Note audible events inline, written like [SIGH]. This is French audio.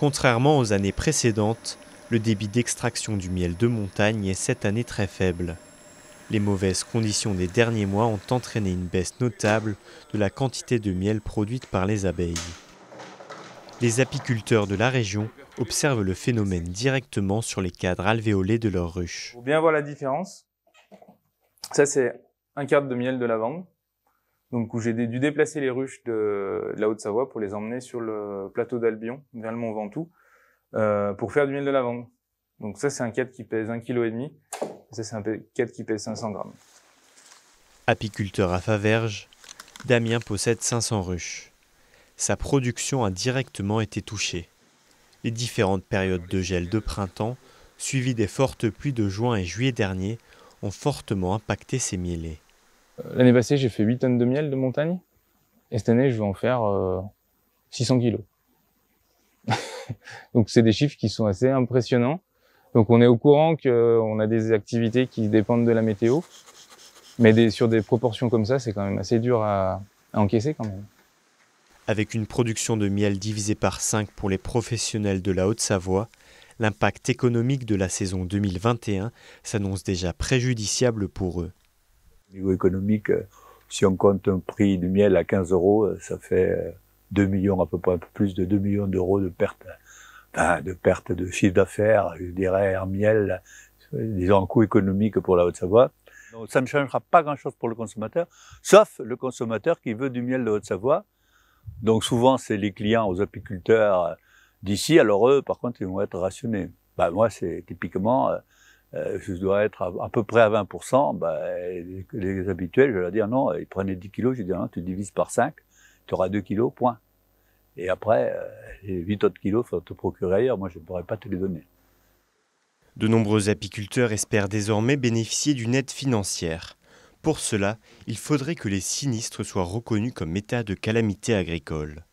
Contrairement aux années précédentes, le débit d'extraction du miel de montagne est cette année très faible. Les mauvaises conditions des derniers mois ont entraîné une baisse notable de la quantité de miel produite par les abeilles. Les apiculteurs de la région observent le phénomène directement sur les cadres alvéolés de leurs ruches. bien voir la différence, ça c'est un cadre de miel de lavande donc j'ai dû déplacer les ruches de, la Haute-Savoie pour les emmener sur le plateau d'Albion, vers le Mont Ventoux, euh, pour faire du miel de lavande. Donc ça, c'est un cadre qui pèse 1,5 kg. Ça, c'est un cadre qui pèse 500 grammes. Apiculteur à Faverges, Damien possède 500 ruches. Sa production a directement été touchée. Les différentes périodes de gel de printemps, suivies des fortes pluies de juin et juillet dernier, ont fortement impacté ses millets. L'année passée, j'ai fait 8 tonnes de miel de montagne. Et cette année, je vais en faire 600 euh, kilos. [LAUGHS] Donc, c'est des chiffres qui sont assez impressionnants. Donc, on est au courant qu'on euh, a des activités qui dépendent de la météo. Mais sur des proportions comme ça, c'est quand même assez dur à, encaisser quand même. Avec une production de miel divisée par 5 pour les professionnels de la Haute-Savoie, l'impact économique de la saison 2021 s'annonce déjà préjudiciable pour eux. Au niveau économique, euh, si on compte un prix du miel à 15 euros, euh, ça fait 2 euh, millions, à peu près un peu plus de 2 millions d'euros de pertes, de pertes de chiffre d'affaires, je dirais, en miel, disons en coût économique pour la Haute-Savoie. Donc ça ne changera pas grand-chose pour le consommateur, sauf le consommateur qui veut du miel de Haute-Savoie. Donc souvent, c'est les clients aux apiculteurs d'ici, alors eux, par contre, ils vont être rationnés. Bah, moi, c'est typiquement euh, je dois être à, peu près à 20%, bah, ben, les, habituels, je leur dis non, ils prenaient 10 kilos, je dis non, tu divises par 5, tu auras 2 kilos, point. Et après, euh, les 8 autres kilos, il faut te procurer ailleurs, moi je ne pourrais pas te les donner. De nombreux apiculteurs espèrent désormais bénéficier d'une aide financière. Pour cela, il faudrait que les sinistres soient reconnus comme état de calamité agricole.